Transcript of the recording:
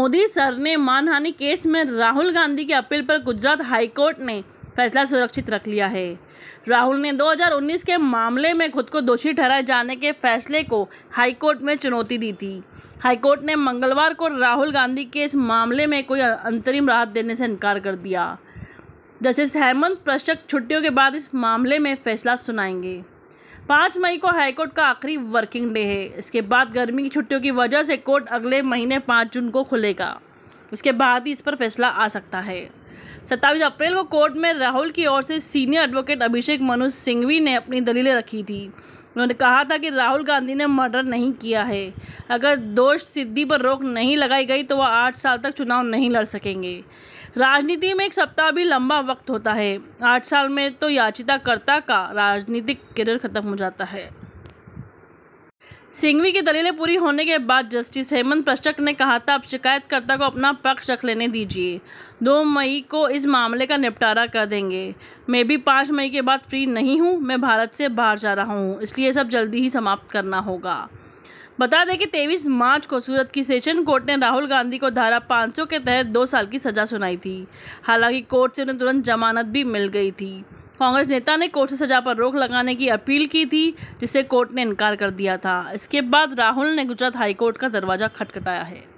Modi sir ने मानहानि case में राहुल गांधी की अपील पर गुजरात हाईकोर्ट ने फैसला सुरक्षित रख लिया है राहुल ने 2019 के मामले में खुद को दोषी ठहराए जाने के फैसले को हाईकोर्ट में चुनौती दी थी हाईकोर्ट ने मंगलवार को राहुल गांधी के इस मामले में कोई अंतरिम राहत देने से इनकार कर दिया जस्टिस हेमंत प्रशक छुट्टियों के बाद इस मामले में फैसला सुनाएंगे पाँच मई को हाईकोर्ट का आखिरी वर्किंग डे है इसके बाद गर्मी की छुट्टियों की वजह से कोर्ट अगले महीने पाँच जून को खुलेगा इसके बाद ही इस पर फैसला आ सकता है सत्ताईस अप्रैल को कोर्ट में राहुल की ओर से सीनियर एडवोकेट अभिषेक मनु सिंघवी ने अपनी दलीलें रखी थी उन्होंने कहा था कि राहुल गांधी ने मर्डर नहीं किया है अगर दोष सिद्धि पर रोक नहीं लगाई गई तो वह आठ साल तक चुनाव नहीं लड़ सकेंगे राजनीति में एक सप्ताह भी लंबा वक्त होता है आठ साल में तो याचिताकर्ता का राजनीतिक करियर खत्म हो जाता है सिंघवी की दलीलें पूरी होने के बाद जस्टिस हेमंत प्रशक ने कहा था अब शिकायतकर्ता को अपना पक्ष रख लेने दीजिए दो मई को इस मामले का निपटारा कर देंगे मैं भी पाँच मई के बाद फ्री नहीं हूँ मैं भारत से बाहर जा रहा हूँ इसलिए सब जल्दी ही समाप्त करना होगा बता दें कि तेईस मार्च को सूरत की सेशन कोर्ट ने राहुल गांधी को धारा पाँच के तहत दो साल की सज़ा सुनाई थी हालांकि कोर्ट से उन्हें तुरंत जमानत भी मिल गई थी कांग्रेस नेता ने कोर्ट से सजा पर रोक लगाने की अपील की थी जिसे कोर्ट ने इनकार कर दिया था इसके बाद राहुल ने गुजरात हाईकोर्ट का दरवाज़ा खटखटाया है